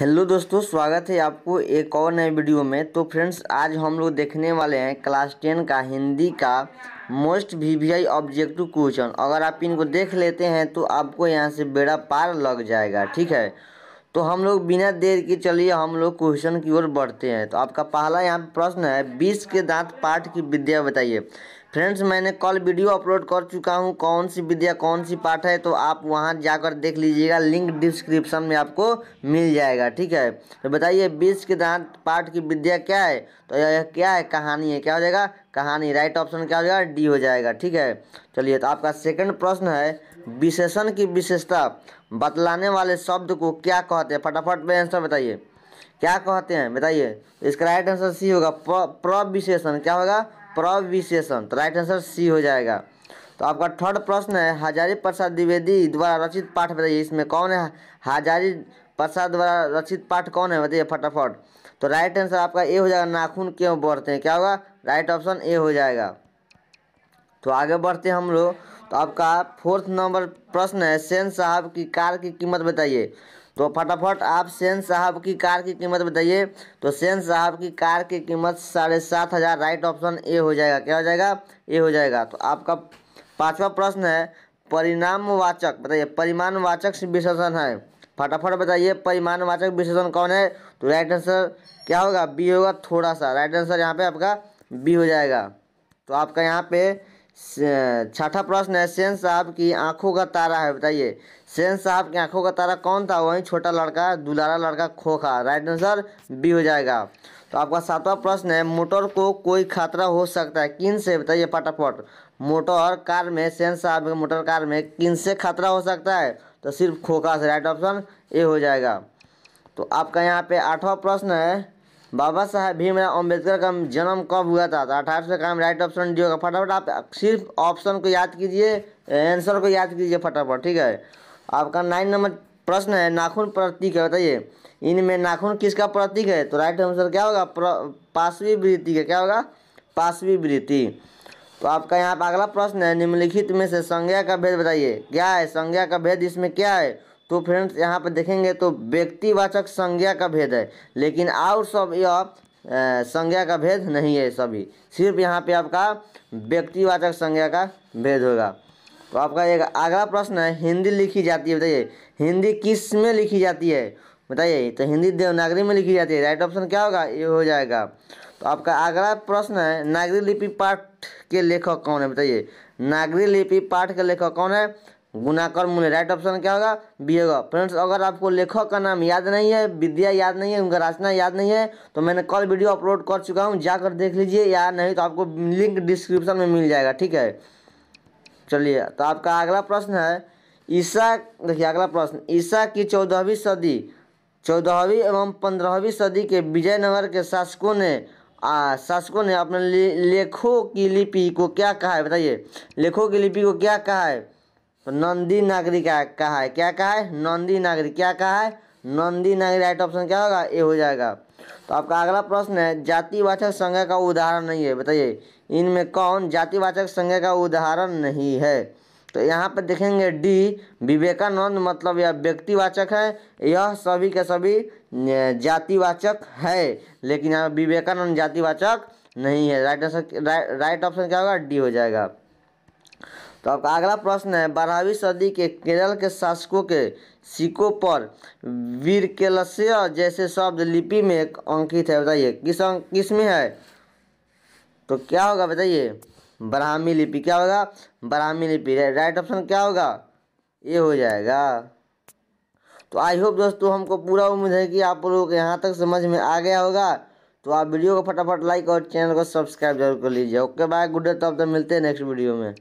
hello दोस्तों स्वागत है आपको एक और नए वीडियो में तो फ्रेंड्स आज हम लोग देखने वाले हैं क्लास टेन का हिंदी का most V V I objective question अगर आप इनको देख लेते हैं तो आपको यहाँ से बेड़ा पार लग जाएगा ठीक है तो हम लोग बिना देर के चलिए हम लोग क्वेश्चन की ओर बढ़ते हैं तो आपका पहला यहाँ प्रश्न है बीस के दांत पाठ की विद्या बताइए फ्रेंड्स मैंने कल वीडियो अपलोड कर चुका हूँ कौन सी विद्या कौन सी पाठ है तो आप वहाँ जाकर देख लीजिएगा लिंक डिस्क्रिप्शन में आपको मिल जाएगा ठीक है तो बताइए बीस के दांत पाठ की विद्या क्या है तो यह क्या है कहानी है क्या हो जाएगा कहानी राइट ऑप्शन क्या हो जाएगा डी हो जाएगा ठीक है चलिए तो आपका सेकेंड प्रश्न है विशेषण की विशेषता बतलाने वाले शब्द को क्या कहते हैं फटाफट में आंसर बताइए क्या कहते हैं बताइए इसका राइट आंसर सी होगा प्र विशेषण क्या होगा प्रविशेषण तो राइट आंसर सी हो जाएगा तो आपका थर्ड प्रश्न है हजारी प्रसाद द्विवेदी द्वारा रचित पाठ बताइए इसमें कौन है हजारी प्रसाद द्वारा रचित पाठ कौन है बताइए फटाफट तो राइट आंसर आपका ए हो जाएगा नाखून क्यों बढ़ते हैं क्या होगा राइट ऑप्शन ए हो जाएगा तो आगे बढ़ते हैं हम लोग तो आपका फोर्थ नंबर प्रश्न है सेन साहब की कार की कीमत बताइए तो फटाफट आप सेन साहब की कार की कीमत बताइए तो सेन साहब की कार की कीमत साढ़े सात हज़ार राइट ऑप्शन ए हो जाएगा क्या हो जाएगा ए हो जाएगा तो आपका पांचवा प्रश्न है परिणामवाचक बताइए परिमाणवाचक विशेषण है फटाफट बताइए परिमाणवाचक विशेषण कौन है तो राइट आंसर क्या होगा बी होगा थोड़ा सा राइट आंसर यहाँ पे आपका बी हो जाएगा तो आपका यहाँ पे छठा प्रश्न है सेन साहब की आंखों का तारा है बताइए सेन साहब की आंखों का तारा कौन था वही छोटा लड़का दुलारा लड़का खोखा राइट आंसर बी हो जाएगा तो आपका सातवां प्रश्न है मोटर को कोई खतरा हो सकता है किन से बताइए फटाफट मोटर कार में सेन साहब मोटर कार में किन से खतरा हो सकता है तो सिर्फ खोखा से राइट ऑप्शन ए हो जाएगा तो आपका यहाँ पे आठवां प्रश्न है बाबा साहेब भीमराव अम्बेडकर का जन्म कब हुआ था तो अठारह सौ का राइट ऑप्शन डी होगा फटाफट आप सिर्फ ऑप्शन को याद कीजिए आंसर को याद कीजिए फटाफट ठीक है आपका नाइन नंबर प्रश्न है नाखून प्रतीक है बताइए इनमें नाखून किसका प्रतीक है तो राइट आंसर क्या होगा पाशवी वृत्ति का क्या होगा पाशवी वृत्ति तो आपका यहाँ पर अगला प्रश्न है निम्नलिखित में से संज्ञा का भेद बताइए क्या है संज्ञा का भेद इसमें क्या है तो फ्रेंड्स यहाँ पर देखेंगे तो व्यक्तिवाचक संज्ञा का भेद है लेकिन और सब यह संज्ञा का भेद नहीं है सभी सिर्फ यहाँ पे आपका व्यक्तिवाचक संज्ञा का भेद होगा तो आपका एक अगला प्रश्न है हिंदी लिखी जाती है बताइए हिंदी किस में लिखी जाती है बताइए तो हिंदी देवनागरी में लिखी जाती है राइट ऑप्शन क्या होगा ये हो जाएगा तो आपका अगला प्रश्न है नागरी लिपि पाठ के लेखक कौन है बताइए नागरी लिपि पाठ के लेखक कौन है गुनाकर मूल्य राइट ऑप्शन क्या होगा बी होगा फ्रेंड्स अगर आपको लेखक का नाम याद नहीं है विद्या याद नहीं है उनका रचना याद नहीं है तो मैंने कल वीडियो अपलोड कर चुका हूँ जाकर देख लीजिए या नहीं तो आपको लिंक डिस्क्रिप्शन में मिल जाएगा ठीक है चलिए तो आपका अगला प्रश्न है ईसा देखिए अगला प्रश्न ईसा की चौदहवीं सदी चौदहवीं एवं पंद्रहवीं सदी के विजयनगर के शासकों ने आ, शासकों ने अपने लेखों की लिपि को क्या कहा है बताइए लेखों की लिपि को क्या कहा है तो नंदी नागरी का कहा है क्या कहा है नंदी नागरी क्या कहा है नंदी नागरी राइट ऑप्शन क्या होगा ए हो जाएगा तो आपका अगला प्रश्न है जातिवाचक संज्ञा का उदाहरण नहीं है बताइए इनमें कौन जातिवाचक संज्ञा का उदाहरण नहीं है तो यहाँ पर देखेंगे डी विवेकानंद मतलब यह व्यक्तिवाचक है यह सभी के सभी जातिवाचक है लेकिन यहाँ विवेकानंद जातिवाचक नहीं है राइट आंसर राइट ऑप्शन क्या होगा डी हो जाएगा तो आपका अगला प्रश्न है बारहवीं सदी के केरल के शासकों के सिक्कों पर वीरकेलस्य जैसे शब्द लिपि में अंकित है बताइए किस अंक किस में है तो क्या होगा बताइए ब्राह्मी लिपि क्या होगा ब्राह्मी लिपि राइट ऑप्शन क्या होगा ये हो जाएगा तो आई होप दोस्तों हमको पूरा उम्मीद है कि आप लोगों यहाँ तक समझ में आ गया होगा तो आप वीडियो को फटाफट लाइक और चैनल को सब्सक्राइब जरूर कर लीजिए ओके बाय गुड डे तब तक मिलते हैं नेक्स्ट वीडियो में